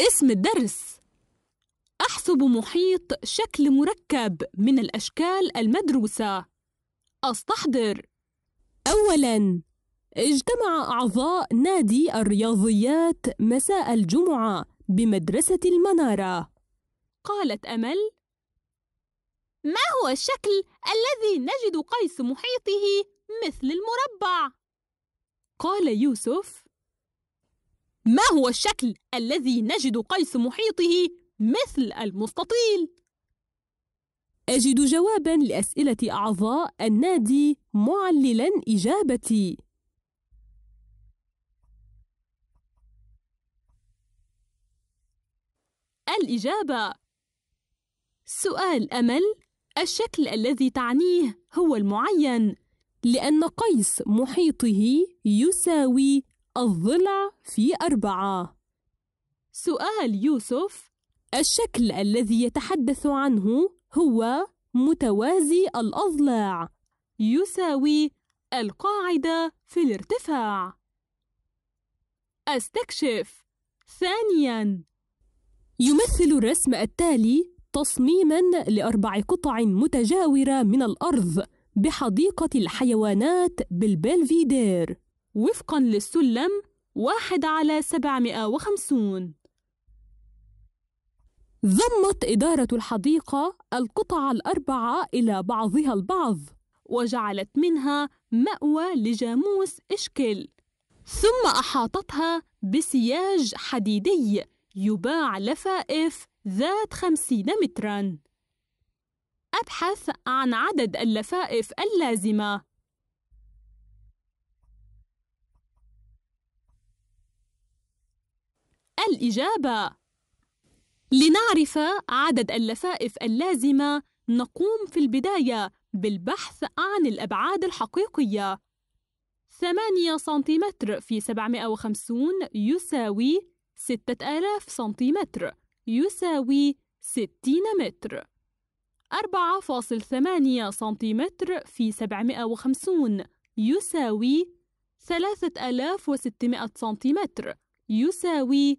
اسم الدرس أحسب محيط شكل مركب من الأشكال المدروسة أستحضر أولاً اجتمع أعضاء نادي الرياضيات مساء الجمعة بمدرسة المنارة قالت أمل ما هو الشكل الذي نجد قيس محيطه مثل المربع؟ قال يوسف ما هو الشكل الذي نجد قيس محيطه مثل المستطيل؟ أجد جوابا لأسئلة أعضاء النادي معللا إجابتي الإجابة سؤال أمل الشكل الذي تعنيه هو المعين لأن قيس محيطه يساوي الضلع في أربعة سؤال يوسف الشكل الذي يتحدث عنه هو متوازي الأضلاع يساوي القاعدة في الارتفاع استكشف ثانياً يمثل الرسم التالي تصميماً لأربع قطع متجاورة من الأرض بحديقة الحيوانات بالبلفيدير وفقا للسلم واحد على سبعمائة وخمسون ضمت إدارة الحديقة القطع الأربعة إلى بعضها البعض وجعلت منها مأوى لجاموس إشكل ثم أحاطتها بسياج حديدي يباع لفائف ذات خمسين متراً أبحث عن عدد اللفائف اللازمة الإجابة لنعرف عدد اللفائف اللازمة نقوم في البداية بالبحث عن الأبعاد الحقيقية 8 سنتيمتر في 750 يساوي 6000 سنتيمتر يساوي 60 متر 4.8 سنتيمتر في 750 يساوي 3600 سنتيمتر يساوي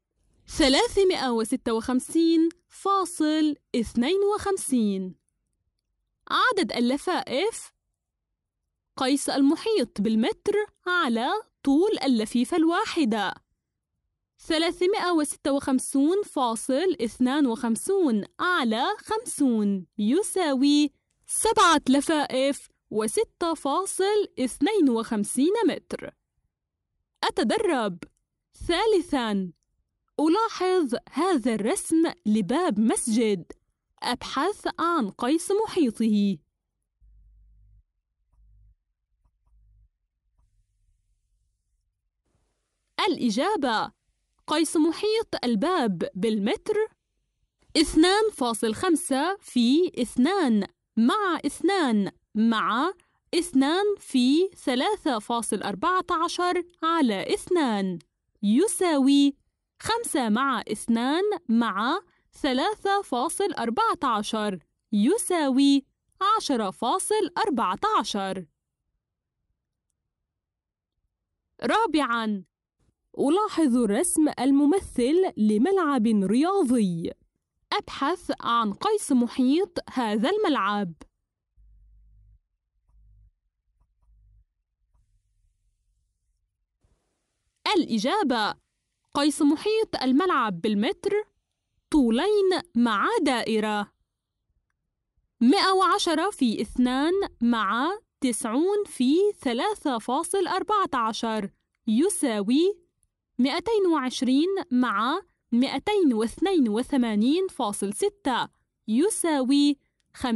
ثلاثمائة وستة وخمسين فاصل اثنين وخمسين عدد اللفائف قيس المحيط بالمتر على طول اللفيفة الواحدة ثلاثمائة وستة وخمسون فاصل اثنان وخمسون على خمسون يساوي سبعة لفائف وستة فاصل اثنين وخمسين متر أتدرب ثالثاً ألاحظ هذا الرسم لباب مسجد أبحث عن قيس محيطه الإجابة قيس محيط الباب بالمتر 2.5 في 2 مع 2 مع 2 في 3.14 على 2 يساوي خمسة مع اثنان مع ثلاثة فاصل أربعة عشر يساوي عشرة فاصل أربعة عشر رابعاً ألاحظ الرسم الممثل لملعب رياضي أبحث عن قيس محيط هذا الملعب الإجابة قيس محيط الملعب بالمتر طولين مع دائرة 110 في 2 مع 90 في 3.14 يساوي 220 مع 282.6 يساوي 502.6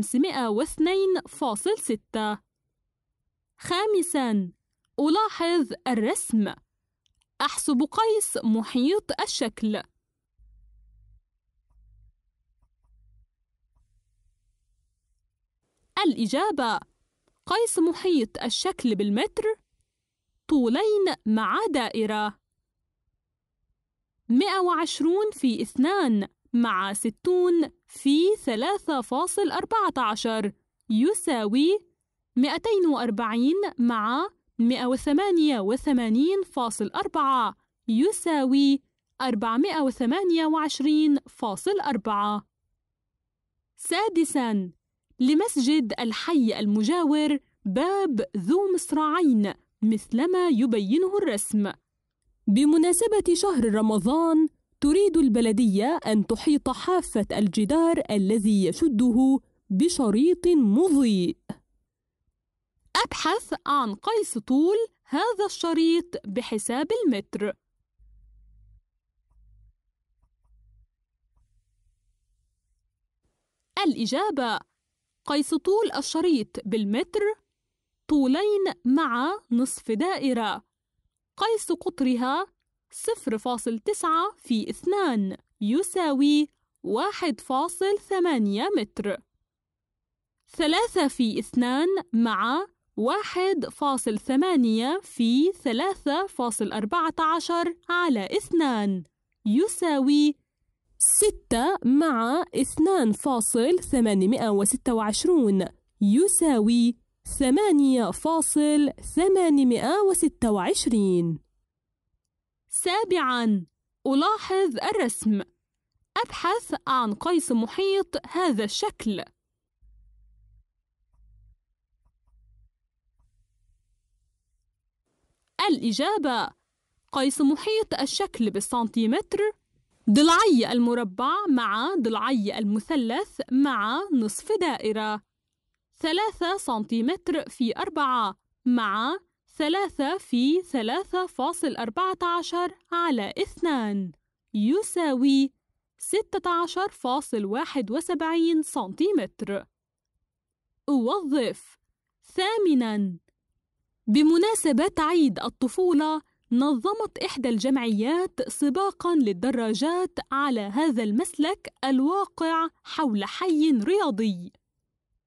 خامساً ألاحظ الرسم أحسب قيس محيط الشكل الإجابة قيس محيط الشكل بالمتر طولين مع دائرة 120 في 2 مع 60 في 3.14 يساوي 240 مع 188.4 يساوي 428.4 سادساً لمسجد الحي المجاور باب ذو مصراعين مثلما يبينه الرسم بمناسبة شهر رمضان تريد البلدية أن تحيط حافة الجدار الذي يشده بشريط مضيء ابحث عن قيس طول هذا الشريط بحساب المتر الإجابة قيس طول الشريط بالمتر طولين مع نصف دائرة قيس قطرها 0.9 في 2 يساوي 1.8 متر 3 في 2 مع واحد فاصل ثمانية في ثلاثة فاصل أربعة عشر على اثنان يساوي ستة مع اثنان فاصل ثمانمائة وستة وعشرون يساوي ثمانية فاصل ثمانمائة وستة وعشرين سابعا ألاحظ الرسم أبحث عن قيس محيط هذا الشكل الإجابة قيس محيط الشكل بالسنتيمتر ضلعي المربع مع ضلعي المثلث مع نصف دائرة ثلاثة سنتيمتر في أربعة مع ثلاثة في ثلاثة فاصل أربعة عشر على اثنان يساوي ستة عشر فاصل واحد وسبعين سنتيمتر أوظف ثامناً بمناسبة عيد الطفولة نظمت إحدى الجمعيات سباقا للدراجات على هذا المسلك الواقع حول حي رياضي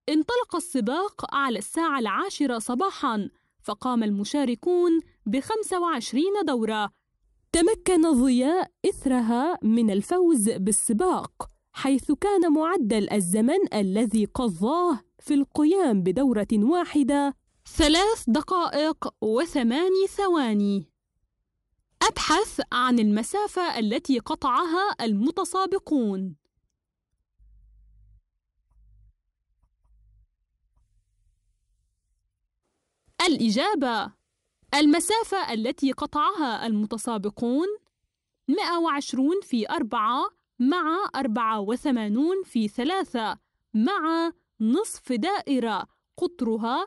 انطلق السباق على الساعة العاشرة صباحا فقام المشاركون بخمسة وعشرين دورة تمكن ضياء إثرها من الفوز بالسباق حيث كان معدل الزمن الذي قضاه في القيام بدورة واحدة ثلاث دقائق وثماني ثواني أبحث عن المسافة التي قطعها المتسابقون الإجابة المسافة التي قطعها المتسابقون 120 في 4 مع 84 في 3 مع نصف دائرة قطرها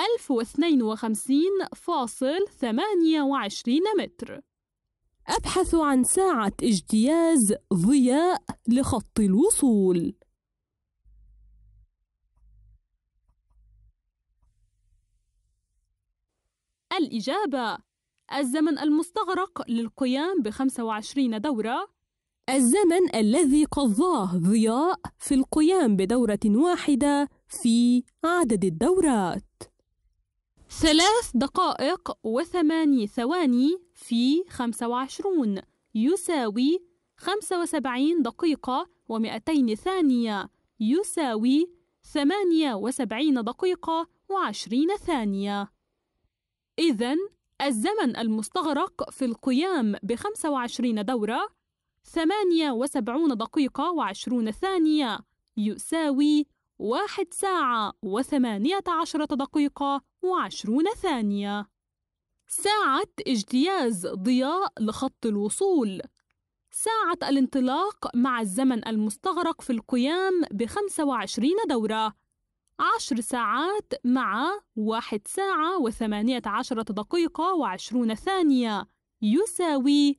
1052.28 متر أبحث عن ساعة اجتياز ضياء لخط الوصول الإجابة الزمن المستغرق للقيام ب 25 دورة الزمن الذي قضاه ضياء في القيام بدورة واحدة في عدد الدورات ثلاث دقائق وثماني ثواني في خمسة وعشرون يساوي خمسة وسبعين دقيقة ومئتين ثانية يساوي ثمانية وسبعين دقيقة وعشرين ثانية إذا الزمن المستغرق في القيام بخمسة وعشرين دورة ثمانية وسبعون دقيقة وعشرون ثانية يساوي واحد ساعة وثمانية عشرة دقيقة وعشرون ثانية ساعة اجتياز ضياء لخط الوصول ساعة الانطلاق مع الزمن المستغرق في القيام بخمسة وعشرين دورة عشر ساعات مع واحد ساعة وثمانية عشرة دقيقة وعشرون ثانية يساوي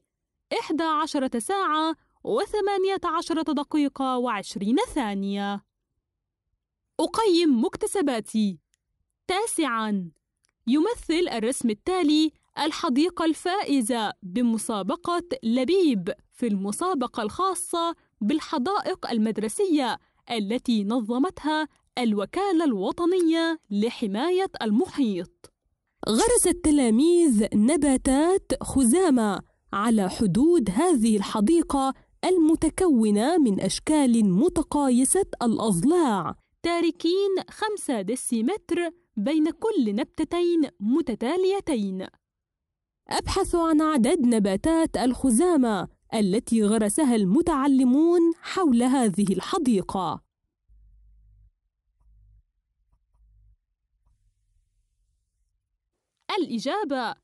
إحدى عشرة ساعة وثمانية عشرة دقيقة وعشرين ثانية أقيم مكتسباتي تاسعا يمثل الرسم التالي الحديقة الفائزة بمسابقة لبيب في المسابقة الخاصة بالحدائق المدرسية التي نظمتها الوكالة الوطنية لحماية المحيط. غرس التلاميذ نباتات خزامة على حدود هذه الحديقة المتكونة من أشكال متقايسة الأضلاع تاركين خمسة دسيمتر بين كل نبتتين متتاليتين أبحث عن عدد نباتات الخزامة التي غرسها المتعلمون حول هذه الحديقة الإجابة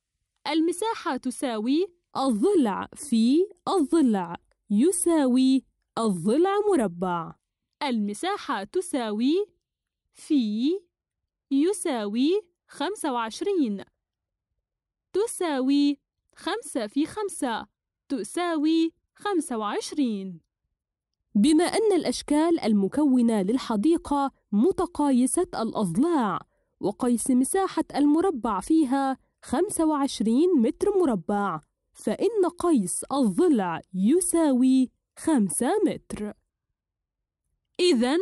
المساحة تساوي الضلع في الضلع يساوي الضلع مربع المساحة تساوي في يساوي خمسة وعشرين تساوي خمسة في خمسة تساوي خمسة وعشرين بما أن الأشكال المكونة للحديقة متقايسة الأضلاع وقيس مساحة المربع فيها 25 متر مربع فإن قيس الضلع يساوي 5 متر إذا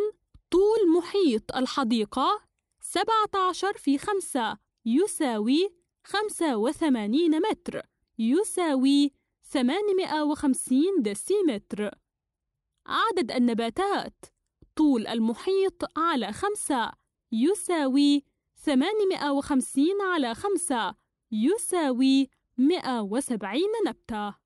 طول محيط الحديقة سبعة عشر في خمسة يساوي خمسة وثمانين متر يساوي ثمانمائة وخمسين دسيمتر عدد النباتات طول المحيط على خمسة يساوي ثمانمائة وخمسين على خمسة يساوي مائة وسبعين نبته